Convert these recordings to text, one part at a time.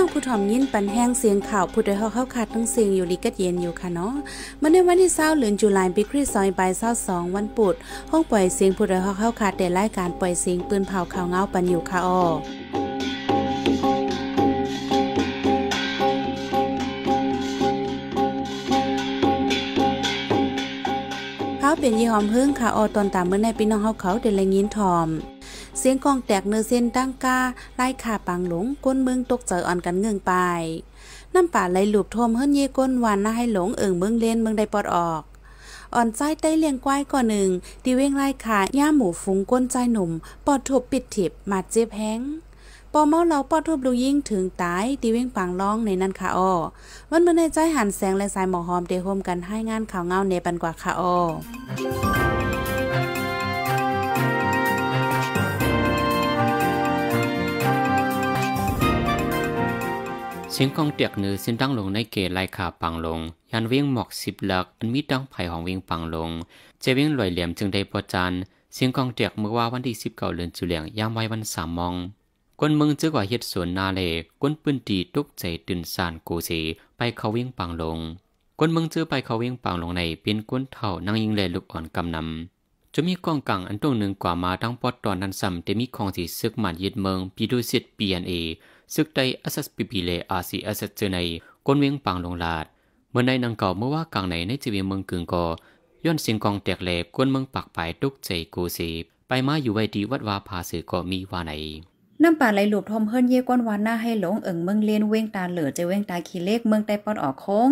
น้องผู้ถ่อมยินปันแห้งเสียงข่าวผู้ใดเฮาเข้าคาดทั้งเสียงอยู่ลิกัดเย็นอยู่ค่ะเนาะมืัอในวันที่เศร้าเหลือนจุลายปีคริสต์ซอยปลายเศร้าสองวันปุดห้องปล่อยเสียงผู้ใดเฮาเข้าคาดแต่รายการปล่อยเสียงปืนเผาข่าวเงาปันอยู่ค่ะอ้อเขาเป็นยี่หอมพึ่งค่ะออตอนตามเมื่อในปีน้องเฮาเขาเดลัยยินทอมเสียงกองแตกเนื้อเส้นตั้งกาไล่ขาปังหลงก้นเมืองตกใจอ่อนกันเงืองไปน้ำป่าไหลหลูบท่มเฮิรนเยก้นหวานน่าให้หลงเอิงเมืองเลนเมืองใดปลอดออก อ่อนใจใต้เลียงก้อยก่อนหนึ่งตีเว้งไล่ขาย่าหมูฟุ้งก้นใจหนุ่มปอดถูกปิดถิบมาเจ็บแห้ง ปอเมาเราปอดทุบ ลูยิ่งถึงตายตีเว้งปังร้องในนั้นค่ะอ้อวันเมื่อในใจหันแสงและสายหมอกหอมเดโฮมกันให้งานข่าวเงาเนปันกว่าค่ะอ้อสียงกองเตียกหนือสิ้นดังลงในเกไลขาปังลง ยันเวียงหมอกสิบหลัก อันมีดังไผ่ของเวียงปังลงเะวิ่งลอยเหลี่ยมจึงได้ประจันเสียงกองเตียกเมื่อว่าวันที่สิบเก้าเดือนจุเลียงยามไว้วันสามมองกนเมืองจื้อกว่าเฮ็ดสวนนาเลกวนปืนตีตุกใจตื่นสานกูสีไปเขาวิ่งปังลงกนเมืองจื้อไปเขาวิ่งปังลงในเป็นกนเท่านางยิงเลลูกอ่อนกำนำจะมีกองกังอันตรงหนึ่งกว่ามาทั้งปอดตอนนั้นซ้ำแต่มีของสีซึกหมันยึดเมืองปีดูเสียดเปียนเอซึกใตอัสสปิปิเลอาซีอัสเจในกนเวียงปังลงลาด เมื่อในนังเก่าเมื่อว่ากลางไหนในจีเวียงเมืองกึ่งกอย้อนสิงกองแตกแหลบกวนเมืองปักปายตุกใจกูสีไปมาอยู่ไว้ดีวัดวาภาสือก็มีว่าไหนน้ำป่าไหลหลบทอมเฮิรนเย่ก้อนวานหน้าให้หลงเอิงเมืองเลียนเว้งตาเหลือจะเว้งตาขี้เล็กเมืองใต้ปอนออกโค้ง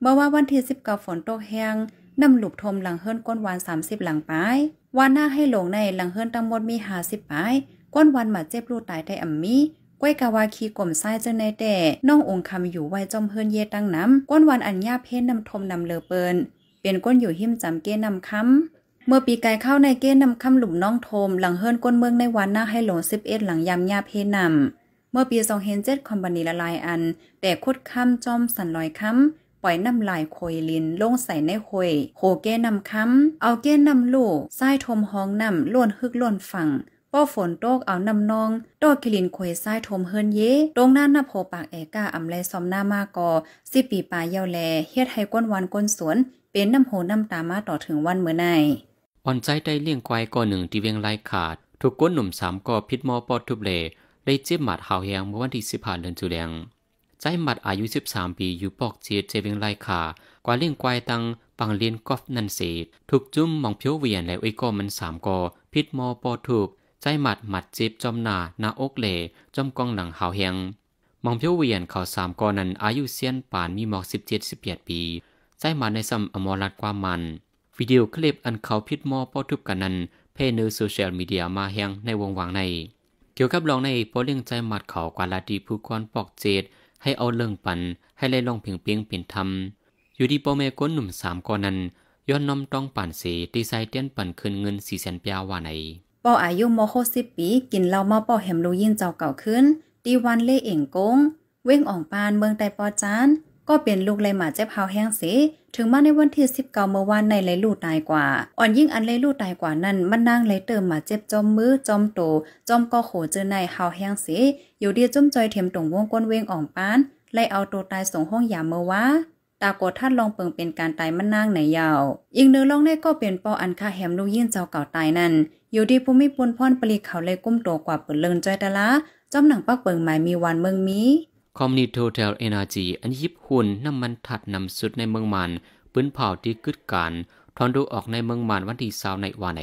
เมื่อว่าวันที่สิบเก้าฝนตกแห้งน้ำหลบทมหลังเฮิรนก้อนวานสามสิบหลังปลายวานหน้าให้หลงในหลังเฮิรนตั้งหมดมีหาสิบปลายก้อนวานมาเจ็บรูตายได้อ่ำมีไ้วยกาวาคีกลมไส้เจอในแต่น้ององค์คำอยู่ไว้จอมเฮือนเยตั้งน้ำก้นวันอัญญาเพศนำทมนำเลอเปินเปลี่ยนก้นอยู่หิมจำเก้นำคำเมื่อปีกายเข้าในเก้นำคำหลุมน้องโทมหลังเฮินก้นเมืองในวันหน้าให้หลงสิบเอ็ดหลังยำญาเพนำเมื่อปีสองเฮนเจ็ดคอมบานีละลายอัน แต่คุดคำจอมสันลอยคำปล่อยน้ำลายโคยลินลงใส่ในโคยโคเก้นำค้ำเอาเก้นำลูกไส้ทมห้องนำล้วนฮึกล้วนฝั่งป้อฝนโตกเอานำนองดอกคลินควยซ้ายทมเฮินเย ตรงหน้าหน้าโพปากแอกาอำไลซอมหน้ามากอสิปีปลายเยาแลเฮ็ดให้ก้นวันก้นสวน เป็นน้ำโหน้ำตามาต่อถึงวันเมื่อไนอ่อนใจได้เลี้ยงควายก่อหนึ่งที่เวียงไยขาดถูกก้นหนุ่มสามก่อพิษมอปอดทุบเล ได้เจ็บหมัดหาวแหงเมื่อวันที่สิบห้าเดือนจุแดงใจหมัดอายุ 13 ปีอยู่ปอกเจียเจวิงไยขากว่าเลี้ยงควายตังปังเลียนกอฟนันเสถูกจุ่มมองเพียวเวียนและไอก้อมันสามกอพิษมอปอทุบใจหมัดหมัดจิบจอมหนาหน้าอกเล่ จอมกองหลังหาวเฮงมองเพียวเวียนเขาสามกอนั้นอายุเซียนป่านมีหมอกสิบเจ็ดสิบแปดปี ใจหมัดในซ้ำอมรัดความมัน วิดีโอคลิปอันเขาพิดมอปอทุบกันนั้นเพเนอร์โซเชียลมีเดียมาเฮงในวงวางใน เกี่ยวกับลองในโอเลี้ยงใจหมัดเขากวาลาดีผู้กอนปอกเจดให้เอาเรื่องปันให้เล่ลองเพียงเพียงเป็นธรรม อยู่ดีโปเมก้นหนุ่มสามกอนั้นย้อนน้อมต้องปั่นเสดีไซเตียนปั่นคืนเงินสี่แสนเปียว่าไหนปออายุโมโคสิปีกินเหล้าเมาปอเหมลูยินเจ้าเก่าขึ้นตีวันเล่เอ่งกง เว้งอ่องปานเมืองไตปอจาน ก็เป็นลูกเลยหมาเจ็บเฮาแห้งเสถึงมาในวันที่สิบเก้าเมื่อวานในเลยลู่ตายกว่าอ่อนยิ่งอันเลยลู่ตายกว่านั้นมันนั่งเลยเติมหมาเจ็บจอมมือจอมโตจอมก็โขเจอในเฮาแห้งเสอยู่เดียวจมจอยเถียมตรงวงก้นเว้งอ่องปานไล่เอาตัวตายส่งห้องยามเมื่อวาตากดท่านลองเปิงเป็นการตายมันนางไหนยาวอีกเนื้อลองได้ก็เป็นปออันคาแหมลูยิ่นเจ้าเก่าตายนั่นอยู่ดีภูมิปุนพ่อนปลีเขาเลยกุ้มตัวกว่าเปิดเลินจอยตะละจอมหนังปักเปิงหมายมีวันเมืองมีคอมมินิโทเทลเอเนอร์จีอันยิบหุ่นน้ำมันถัดนำสุดในเมืองมันปืนเผาที่กึดการ ทอนดูออกในเมืองมันวันที่สาวในวานใน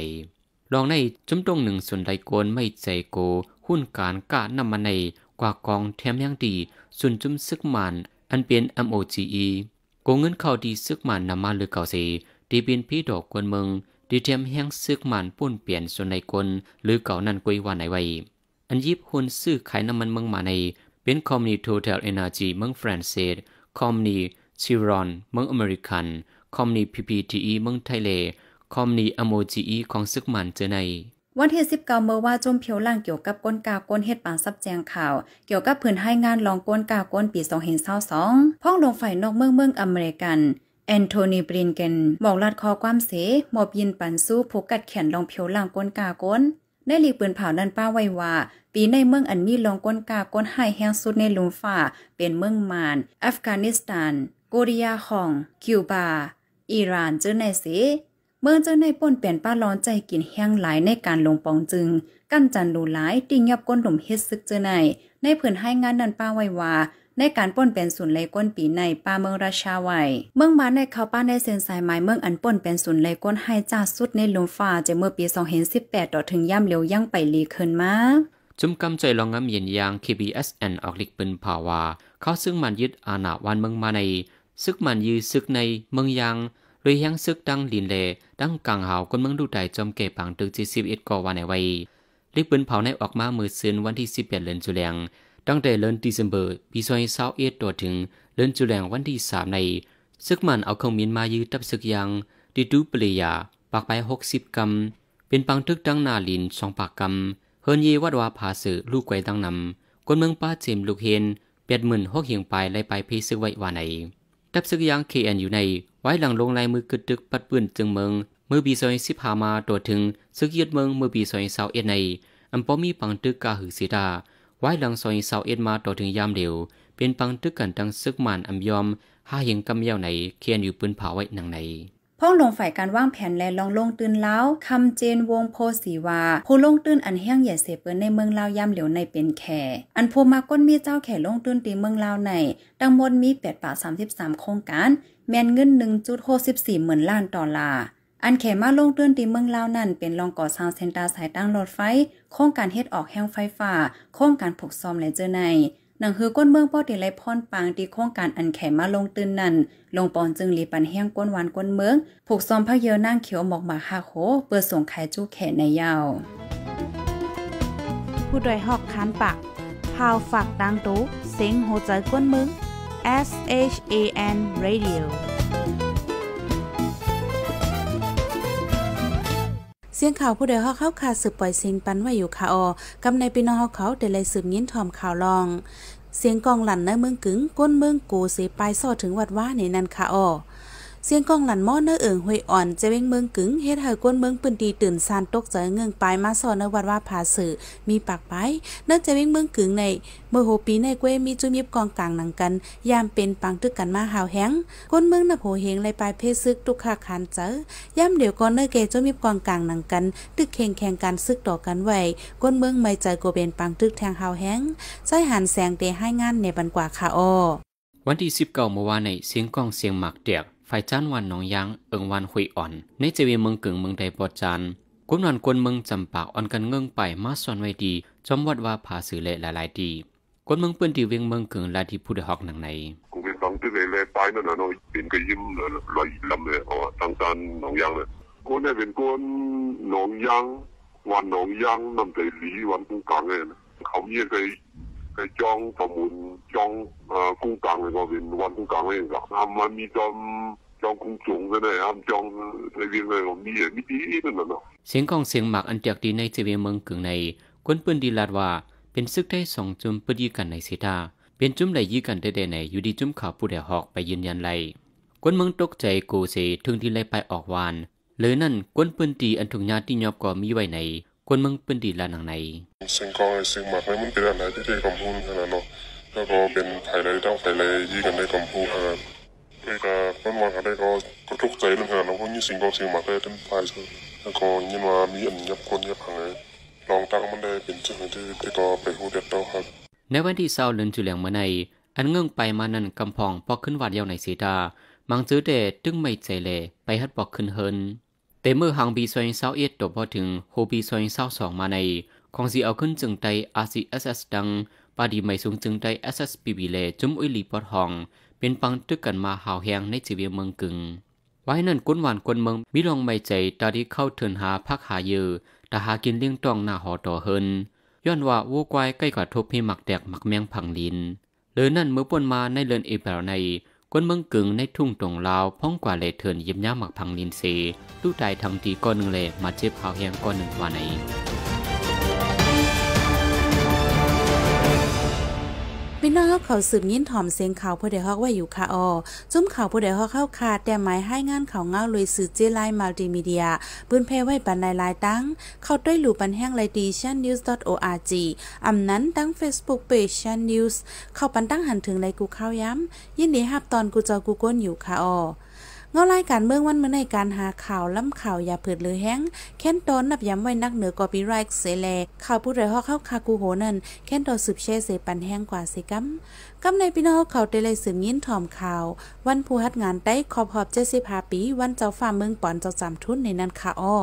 ลองในจุ้มตรงหนึ่งส่วนใดโกนไม่ใจโก หุ่นการกะน้ำมันในกว่ากองแถมยังดีส่วนจุ้มซึกมันอันเป็น MOGE โกเงินเข้าดีซึกมันนำมาหรือเก่าสีดีเป็นพี่ดอกกวนเมืองดีเทียมเฮีงซึกหมันปุ้นเปลี่ยนส่วนในกลหรือเก่านั่นกุยว่าไหนไว้ อันยิบหุนซื้อขายน้ำมันเมืองมาในเป็นคอมมนีโทเทลเอเนอร์จีเมืองฝรั่งเศสคอมมนีซิรอน เมืองอเมริกัน คอมมนีพีพีทีอีเมืองไทยเลคอมมนีอโมจีอีของซึกหมันเจอใน วันที่19เมื่อว่าจมเพียวล่างเกี่ยวกับก้นกาก้นเฮ็ดปานซับแจงข่าวเกี่ยวกับผืนให้งานลองก้นกาก้นปี2022พ้องลงฝ่ายนอกเมืองเมืองอเมริกันแอนโทนีบรินเกนบอกลาดคอความเสหมอบยินปันสู้ผูกกัดแขนลองเพียวล่างก้นกาก้นได้ลีปืนเผานันป้าไว้ว่า ปีในเมืองอันมีลองก้นกาก้นให้แห้งสุดในลุมฝ่าเป็นเมืองมานอัฟกานิสถานกริยาฮอง คิวบาอิหร่านเจอในเสเมืองเจอในป่นเปลี่ยนป้าร้อนใจกินแห้งหลายในการลงปองจึงกั้นจันดูหลายติ่งยับก้นหลุมเฮ็ดซึกเจอในในเผื่นให้งานนันป้าไว้ว่าในการป้นเป็นศูนย์เลยก้นปีในป่าเมืองราชาไวเมืองมาในเขาป้าในเส้นสายไม้เมืองอันป้นเป็นศูนย์เลยก้นให้จ้าสุดในลุมฟ้า จะเมื่อปี 2018 ต่อถึงย่ำเร็วยั่งไปลีเคินมาจุ่มกำใจลองงำเย็นยาง KBSN ออกลิกปืนภาวาเขาซึ่งมันยึดอาณาวันเมืองมาในซึกมันยือซึกในเมืองยัง หรือยังซึกดังลินเลดังกังหาวคนเมืองดูไดจอมเก็บปังตึกจีซีบเอ็ดกอวานในไว้ลิกปืนเผาในออกมามือซืนวันที่สิบเอ็ดเดือนจุเลียงตั้งแต่เดือนันวาคม ปีสองพันสเอ็ดตัวถึงเดือนจุลางวันที่สามใน ซึกมันเอาเครื่องมีนมายืดตับซึกยังดิดูปริยาปากไปหกสิบกำเป็นปังทึกดังนาลินสองปากกำเฮินเยวัดวาผาสือลูกไกวตั้งนำคนเมืองป้าเจมลูกเฮนแปดหมื่นหกเหียงไปไล่ไปเพซึกไว้วาในตับซึกยังเคเอนอยู่ในไว้หลังลงลายมือกึดตึกปัดปืนจึงเมืองเมื่อปีสองพันสิบห้ามาตัวถึงซึกยึดเมืองเมื่อปีสองพันสิบเอ็ดในอัมปอมีปังตึกกาหือเสดาไว้หลังซอยเสาเอ็ดมาต่อถึงยามเดียว เป็นปังตึกกันตั้งซึกมันอัมยอมห้าเหียงกำเยาไหนเคียนอยู่ปืนเผาไว้หนังไหนพ้องลงฝ่ายการว่างแผนและลองลงตื่นเล้าคำเจนวงโพสีวา ผู้ลงตื่นอันแห้งใหญ่เสเปิ้นในเมืองลาวยามเหลียวในเป็นแขอันผู้มาก้นมีเจ้าแขลงตื่นตีเมืองลาวในดังมดมี8ป่า33โครงการ แมนเงิน1.64หมื่นล้านดอลลาร์อันแขมาลงเตือนตีเมืองลาวนั่นเป็นรองก่อสร้างเซ็นตาสายตั้งรถไฟโครงการเฮ็ดออกแห้งไฟฟ้าโครงการผูกซ่อมและเจอในหนังฮือก้นเมืองป้อติไลพรปางตีโครงการอันแขมาลงตื่นนั่นลงปอนจึงลีปันแห้งก้นหวานก้นเมืองผูกซ่อมพระเยอนั่งเขียวหมอกหมาฮาโคเปิดส่งขายจู้แขในยาวผู้ดดยหอกคันปากพาวฝากดังตู้เซ็งโหใจก้นเมือง S H A N Radio สียงข่าวผู้ใดเฮาเข้าคาสืบปล่อยเสียงปันไว้อยู่คาออกำในพี่น้องเฮาเขาได้เลยสืบยิ้นทอมข่าวลอง เสียงกองหลั่นในเมืองกึ๋งก้นเมืองกูเสปลายซ้อถึงวัดว่าในนันคาออเสียงกองหลันม้อเนื้อเอิงหวยอ่อนเจเวงเมืองกึ๋งเฮ็ดให้ก้นเมืองปืนดีตื่นซานตกใจเงืองปลายมาสอนในวัดว่าผาสื่อมีปากไปเนื้อเจเวงเมืองกึ๋งในเมื่อโหปีในกวยมีจุ้ยิบกองกลางหนังกัน ยามเป็นปังตึกกันมาหาวแห้งก้นเมืองนับโหเฮงเลยปลายเพศซึกตุกขาคันเจอย่ำเดี๋ยวก่อนเนื้อเกจุ้ยิบกองกลางหนังกันตึกเข่งแข่งการซึกต่อกันไวก้นเมืองไม่ใจกเป็นปังตึกแทงหาวแห้งใจหันแสงเตะให้งานในบันกว่าคาออวันที่19เมื่อวานในเสียงกองเสียงหมากเดียก่ายจ chán h นน n nóng y อ n g ứng hoàn อ h u น ổ จวีเมือง ì mừng cứng mừng đầy bọt chán น ũ n g hoàn quân m ừ อ g อ h ầ m bạc ổn cần ngưng ไว้ดีจอมวัดว่าผาสื่อเละหลายๆดีกวนเมืองเปื้นที่เวียงเมืองกึ่งลาที่ผู้ได้ฮอกหนังไหนกูเป็นตังที่เละเลยไปนั่นน่ะเนาะเป็นก็ยิ้มเลยลอยลำเลยอ๋อตังจันหนองยังเลยกูเนี่ยเป็นกนหนองยังวันหนองยังนำใจหลีวันกุ้งกลางเลยเขาเยี่ยเไปไคจองประมูลจองอ่กุ้งกลางเลยก็เป็นวันกุ้งกลางเลยครับมันมีจอมองคุงจงก็ได้ทำจองในเวียงในของมีอ่งนีดีนั่นน่ะเนาะเสียงของเสียงหมากอันจากดีในเจเวียงเมืองกึ่งในคนปืนดีลาดว่าเป็นซึกได้สองจุ่มปยีกันในเสตาเป็นจุ่มไหลยี่กันได้ใดในอยู่ดีจุ่มข่าวผู้ใดหอกไปยืนยันไรคนเมืองตกใจโกเสถึงที่ไลไปออกวานเลยนั่นคนปืนตีอันถุงยาที่ยอบก่อมีไว้ในคนเมืองปืนดีลาดหนังในเสียงกองเสียงหมากใมันเป็นอะไรที่ได้กำพูนขนาดเนาะแล้วก็เป็นไายลนต้องภายในยี่กันได้คำพูนขนาดแกก็มื่วานได้ก็กรทุกใจเรื่องงานแล้วก็ยิ่งสิ่งกองสิงมาได้เต็มไปซะแล้วก็ยิ่งมามีอันยับคนยับหางเลยลองตั้งมันได้เป็นจังที่ไปก็ไปหูเด็ดต่อครับ ในวันที่เศร้าเลินจุเหลียงเมื่อใน อันเงื่องไปมานั่นกำพองพอขึ้นวัดเยาวในสีดาบางจื้อเดดตึงไม่ใจเลยไปฮัดปอกขึ้นเฮิน แต่เมื่อหางบีซอยเศร้าเอ็ดตบพอถึงโฮบีซอยเศร้าสองมาใน ของสีเอาขึ้นจึงใจอาซีเอสเอสดัง ปาดีไม่สูงจึงใจเอสเอสบีบีเลจุ้มอุ้ยลีปอดหองเป็นปังตึกกันมาหาวแหงในจีเวียเมืองกึง่งไว้นั่นกุ้นหวานกนเมืองมิลองไม่ใจตาที่เข้าเถินหาพักหาเยอแต่หากินเลี้ยงต้องหน้าหอต่อเฮินย้อนว่าวั้กวายใกล้กว่าทบให้หมักแตกหมักแมงผังลิน เลือนั่นเมื่อป่นมาในเลินเอเปลในกวนเมืองกึ่งในทุ่งตรงลาวพ้องกว่าเลเถินยิบย่าหมักพังลินเซลูกตายทางตีก้อนหนึ่งเลยมาเจ็บหาวแหงก้อนหนึ่งว่าไหนนนาะเขาสืบยินถ่อมเสียงเขาผู้ใดฮอกว้าอยู่ค่ะออจุ้มเขาผู้ใดฮอกเข้าคาแต่หมายให้งานเขาเงาเลยสื่อเจไลมัลติมีเดียปืนเพไว้ปันในลายตั้ง เขาด้วยหลูปันแห้งไลดีชันนิวส์ .org อำนั้นตั้ง Facebook Page ชันนิวส์เขาปันตั้งหันถึงในกูเข้าย้ำยินดีฮับตอนกูจอกูก้นอยู่ค่ะออเงารายการเมืองวันเมื่อในการหาข่าวล้ำข่าวอย่าเผิดหรือแห้งแค้นตอนนับย้ำไว้นักเหนือกอปีไร์เสแลข่าวผู้ใดฮอกเข้าคากูโหนั่นแค้นตอนสืบเช่เสปันแห้งกว่าสิกัมกัมในพี่น้องเขาเดลเลยสืบยินถ่อมข่าว วันผู้ฮัดงานได้ขอบหอบเจสิพาปี วันเจ้าฟ้าเมืองปอนเจ้าจำทุนในนันคาอ้อ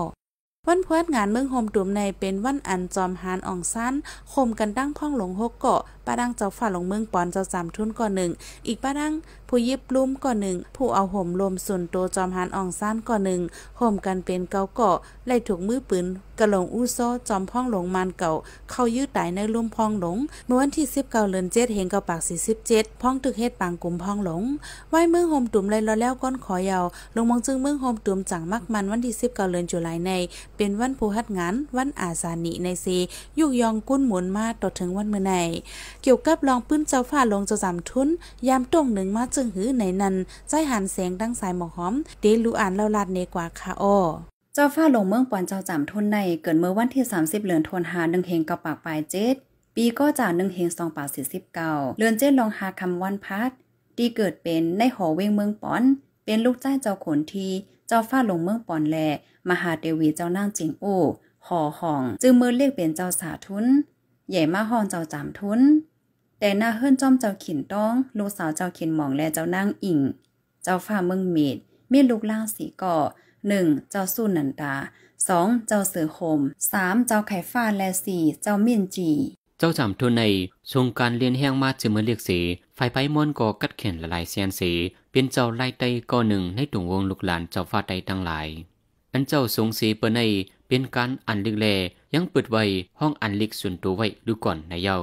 วันพวดงานเมืองโฮมตุ่มในเป็นวันอันจอมหานอ่องสั้นคมกันดั้งพ่องหลงหกเกาะป้าดังเจ้าฝ่าหลงเมืองปอนเจ้าสามทุนก่อนหนึ่งอีกป้าดังผู้ยิบลุ่มก่อหนึ่ง ผู้เอาห่มลมส่วนโตจอมหันอ่องซ่านก่อหนึ่งห่มกันเป็นเกาเกาะไล่ถูกมือปืนกระหลงอู้ซ้อจอมพ่องหลงมันเก่า เข้ายื้อตายในลุ่มพ่องหลงเมื่อวันที่19เกลือนดเห็นเกาปาก็ดพ่องตึกเฮ็ดปางกลุ่มพ่องหลง ไว้มือห่มตุ่มไล่รอแล้วก้นขอยาวลงมองจึงมือห่มตุ่มจังมักมันวันที่19เกลือนจุลายในเป็นวันผู้ฮัดงาน วันอาสานิในซียุกยองกุ้นหมุนมาต่อถึงวันเมื่อไหนเกี่ยวกับลองปื้นเจ้าฝ้าลงจะจำทุน ยามตรงหนึ่งมาจึงหือในนั้นใจหันแสงดังสายหมอกหอมเตลูอ่านเล่าลาดเนกว่าคาออเจ้าฟ้าลงเมืองปอนเจ้าจำทนในเกิดเมื่อวันที่ 30เลือนทวนหาหนึ่งเฮงกับปากปลายเจ็ดปีก็จ่าหนึ่งเฮงสองปากสี่สิบเก้าเรือนเจ็ดลองหาคำวันพัดที่เกิดเป็นในหอเวงเมืองปอน เป็นลูกจ้าเจ้าขนที เจ้าฟ้าลงเมืองปอนแลมหาเดวีเจ้านั่งจิงโอ่หอห่องจึงมือเรียกเป็นเจ้าสาทุน ใหญ่มาห้องเจ้าจำทุนแต่หน้าเฮิรนจอมเจ้าขินต้อง ลูกสาวเจ้าขินหมองและเจ้านางอิงเจ้าฟ้าเมืองเมดเมีลูกล่างสีก่อหนึ่ง เจ้าสุนันตาสอง เจ้าเสือโคมสามเจ้าไข่ฟ้าและสี่ เจ้าเมียนจี เจ้าจำทุนในชงการเรียนแห้งมาจึงมือเรียกสีไฟไปมอนก่อกัดเข็นละลายเสียนสี เป็นเจ้าไล่ไตก่อหนึ่งในตุงวงลูกหลานเจ้าฟ้าไตทั้งหลาย อันเจ้าสงสีเปิดในเป็นการอันลึกแล ยังเปิดไว้ห้องอันลึกส่วนตัวไว้ดูก่อนนายเย้า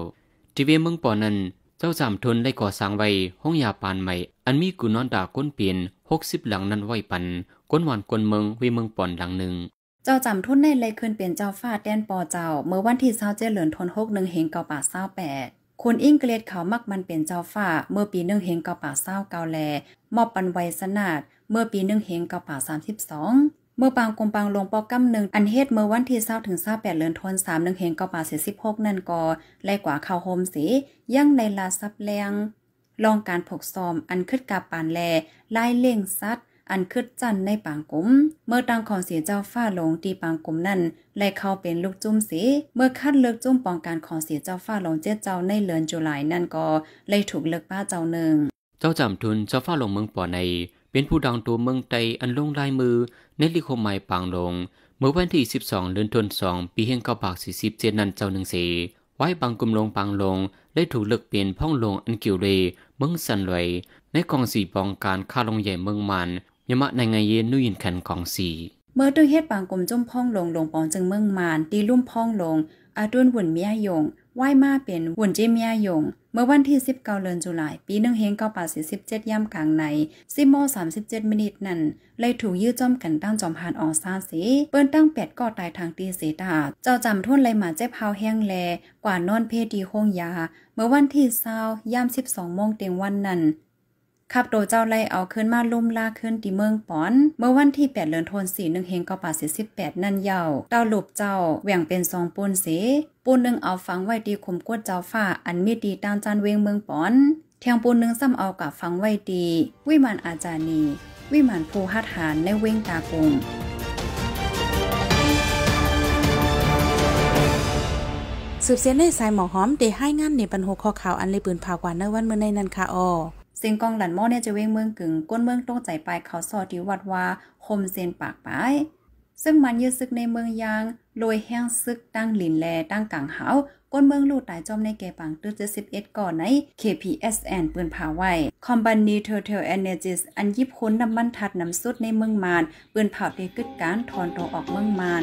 ทีเวเมืองปอนันเจ้าสามทนได้ก่อสร้างไว้ห้องยาปานใหม่ อันมีกุนอนดาก้นเปลี่ยนหกสิบหลังนั้นไว้ปันก้นหวานก้นเมืองววเมืองปอนหลังหนึ่งเจ้าจำทุนในเลยคืนเปลี่ยนเจ้าฟาดแดนปอเจ้า เมื่อวันที่เศร้าเจริญทนหกหนึ่งเหงเกาป่าเศร้าแปดคุณอิงเกลดเขามักมันเปลี่ยนเจ้าฟาเมื่อปีหนึ่งเหงเกาป่าเศร้าเกาแลมอบปันไวสนาดเมื่อปีหนึ่งเหงเกาป่าสามสิบสองเมื่อปางกงปางลงปอกกำหนึ่งอันเฮ็ดเมื่อวันที่เศร้าถึงเศร้าแปดเลือนทนสามหนึ่งเฮงกอป่าเสียสิบหกนั่นกอไล่กว่าข่าวโฮมสียั่งในลาซับแรงลองการผกซอมอันขึ้นกาปานแลไล่เล่งซัดอันคึดจันในปางกุมเมื่อตังของเสียเจ้าฟ้าลงตีปางกุมนั่นไล่เข้าเป็นลูกจุ้มสีเมื่อคัดเลือกจุ้มปองการของเสียเจ้าฟ้าลงเจ้าเจ้าในเลือนจุลายนั่นก็เลยถูกเลือกป้าเจ้าหนึ่ง เจ้าจำทุนเจ้าฟ้าลงเมืองป่อในเป็นผู้ดังตัวเมืองไตอันลงลายมือในลิคมใหม่ปางลง เมื่อวันที่ 12เดือนธันวาคมปีเฮงเก้าปากสี่สิบเจ็ดนันเจ้าหนึ่งสีไว้บางกลุ่มลงปางลงได้ถูกเลิกเปลี่ยนพ่องลงอันกิวเลเมืองสันไลยในกองสี่ปองการฆ่าลงใหญ่เมืองมันยมะในไงเยนนุยินขันของสี่เมื่อดึงเฮ็ดปางกลุ่มจุ่มพ่องลงลงปองจึงเมืองมันตีลุ่มพ่องลงอาด้วนหุ่นเมียยงไหวยมาเป็นวุ่นเจมมยาหยง เมื่อวันที่ 19เดือนตุลาปีหนึ่งเฮงเก้าป่าสิบเจ็ดย่ำกลางในซิโมสามสิบเจ็ดมินิทนั้นเลยถูกยื้อจอมกันตั้งจอมพานออซาสีเปิ้นตั้งแปดก่อตายทางตีเสตาเจ้าจำทุ่นเลยหมาเจ็บเฮาแห้งแล กว่านอนเพดีโค้งยา เมื่อวันที่เ0้าย่ำสิบสองโมงเตียงวันนั้นขับโดเจ้าไล่เอาขึ้นมาลุ่มลากขึ้นที่เมืองปอน เมื่อวันที่ 8 เดือนธันวาคม1เฮงกอป่าปดนั่นเยาเต้าหลบเจ้าแหว่งเป็นสองปูนเสปูนหนึ่งเอาฝังไว้ดีข่มกวดเจ้าฝ้าอันมีดีตามจานเวงเมืองปอนเทียงปูนหนึ่งซ้ำเอากับฝังไว้ดีวิมานอาจานีวิมานภูหัตหานในเวงตากงสืบเสียนในสายหมอหอมเดให้งานในบรรโวข้อข่าวอันเลยปืนผากว่าในวันเมื่อในนันคาออเซีงกองหลันหม้อเนี่ยจะเว้งเมืองกึ่งก้นเมืองโต้ใจไปเขาซอดิวัดว่าคมเซนปากไปซึ่งมันยืดซึกในเมืองยางลอยแห้งซึกตั้งหลินแลตั้งกังเหาก้นเมืองลู่ตายจอมในแก่ปังตื้อเจ็ดสิบเอ็ดก่อนใน KPSN ปืนผาไว้ c o m นีเทอร์เทลแอนเนจิสอันยิบค้นน้ำมันทัดน้ำสุดในเมืองมานปืนเผาเตกึศการถอนตัวออกเมืองมาน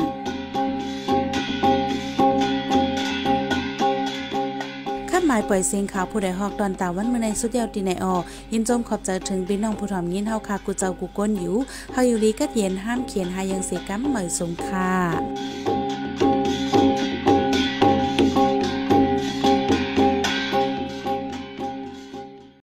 หมายปล่อยเสียงข่าวผู้ใดฮอกตอนตาวันเมื่อในสุดเยาวดีในออยินจมขอบใจถึงบินน้องผู้ถอมยินเฮาคากูเจ้ากูก้นอยู่ เฮาอยู่ลีกัดเย็นห้ามเขียนหายังเสกัมเหมยสงค่ะ